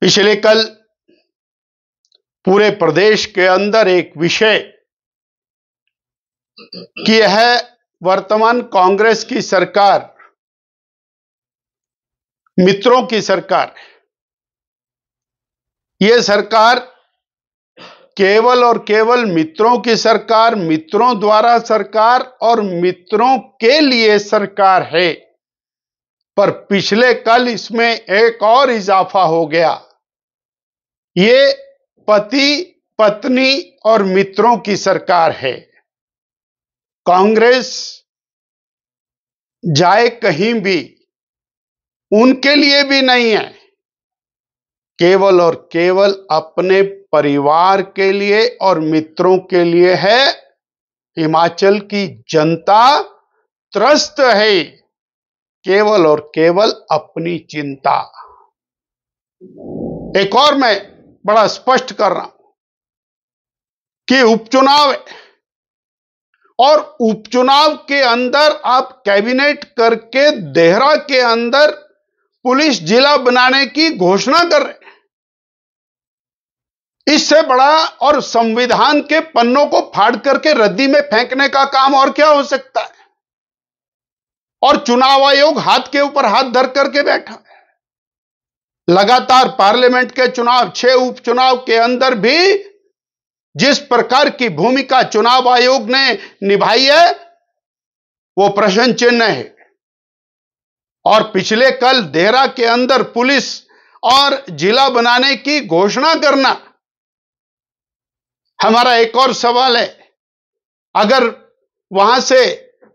पिछले कल पूरे प्रदेश के अंदर एक विषय कि यह वर्तमान कांग्रेस की सरकार मित्रों की सरकार यह सरकार केवल और केवल मित्रों की सरकार मित्रों द्वारा सरकार और मित्रों के लिए सरकार है पर पिछले कल इसमें एक और इजाफा हो गया ये पति पत्नी और मित्रों की सरकार है कांग्रेस जाए कहीं भी उनके लिए भी नहीं है केवल और केवल अपने परिवार के लिए और मित्रों के लिए है हिमाचल की जनता त्रस्त है केवल और केवल अपनी चिंता एक और मैं बड़ा स्पष्ट कर रहा हूं कि उपचुनाव और उपचुनाव के अंदर आप कैबिनेट करके देहरा के अंदर पुलिस जिला बनाने की घोषणा कर रहे इससे बड़ा और संविधान के पन्नों को फाड़ करके रद्दी में फेंकने का काम और क्या हो सकता है और चुनाव आयोग हाथ के ऊपर हाथ धर करके बैठा है लगातार पार्लियामेंट के चुनाव छह उपचुनाव के अंदर भी जिस प्रकार की भूमिका चुनाव आयोग ने निभाई है वो प्रश्न चिन्ह है और पिछले कल देहरा के अंदर पुलिस और जिला बनाने की घोषणा करना हमारा एक और सवाल है अगर वहां से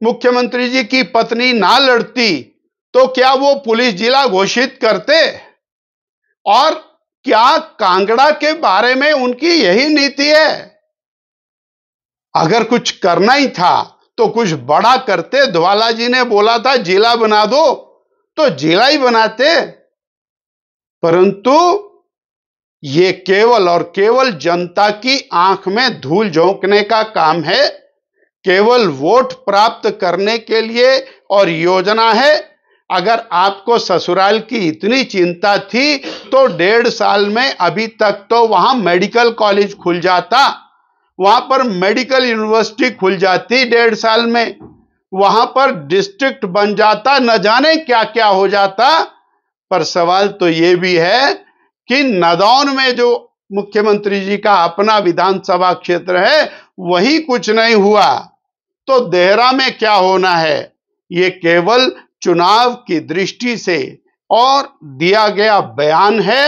मुख्यमंत्री जी की पत्नी ना लड़ती तो क्या वो पुलिस जिला घोषित करते और क्या कांगड़ा के बारे में उनकी यही नीति है अगर कुछ करना ही था तो कुछ बड़ा करते ध्वाला जी ने बोला था जिला बना दो तो जिला ही बनाते परंतु ये केवल और केवल जनता की आंख में धूल झोंकने का काम है केवल वोट प्राप्त करने के लिए और योजना है अगर आपको ससुराल की इतनी चिंता थी तो डेढ़ साल में अभी तक तो वहां मेडिकल कॉलेज खुल जाता वहां पर मेडिकल यूनिवर्सिटी खुल जाती डेढ़ साल में वहां पर डिस्ट्रिक्ट बन जाता न जाने क्या क्या हो जाता पर सवाल तो ये भी है कि नदौन में जो मुख्यमंत्री जी का अपना विधानसभा क्षेत्र है वही कुछ नहीं हुआ तो देहरा में क्या होना है ये केवल चुनाव की दृष्टि से और दिया गया बयान है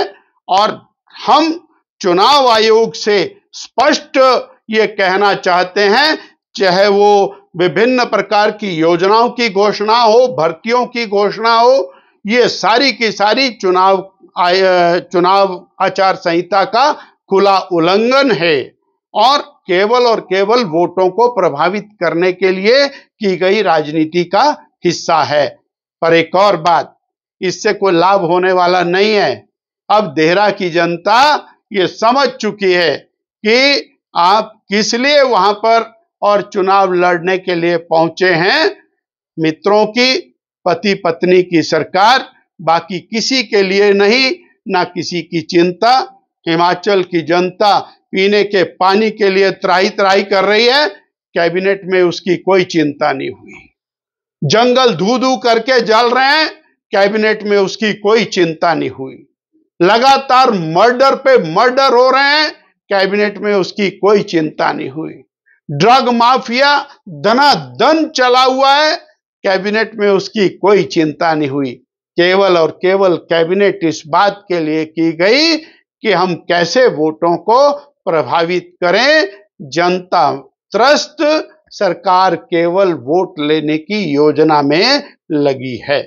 और हम चुनाव आयोग से स्पष्ट ये कहना चाहते हैं चाहे वो विभिन्न प्रकार की योजनाओं की घोषणा हो भर्तियों की घोषणा हो ये सारी की सारी चुनाव आय, चुनाव आचार संहिता का खुला उल्लंघन है और केवल और केवल वोटों को प्रभावित करने के लिए की गई राजनीति का हिस्सा है पर एक और बात इससे कोई लाभ होने वाला नहीं है अब देहरा की जनता ये समझ चुकी है कि आप किस लिए वहां पर और चुनाव लड़ने के लिए पहुंचे हैं मित्रों की पति पत्नी की सरकार बाकी किसी के लिए नहीं ना किसी की चिंता हिमाचल की जनता पीने के पानी के लिए त्राही त्राही कर रही है कैबिनेट में उसकी कोई चिंता नहीं हुई जंगल धू धू करके जल रहे हैं कैबिनेट में उसकी कोई चिंता नहीं हुई लगातार मर्डर पे मर्डर हो रहे हैं कैबिनेट में उसकी कोई चिंता नहीं हुई ड्रग माफिया धनाधन चला हुआ है कैबिनेट में उसकी कोई चिंता नहीं हुई केवल और केवल कैबिनेट इस बात के लिए की गई कि हम कैसे वोटों को प्रभावित करें जनता त्रस्त सरकार केवल वोट लेने की योजना में लगी है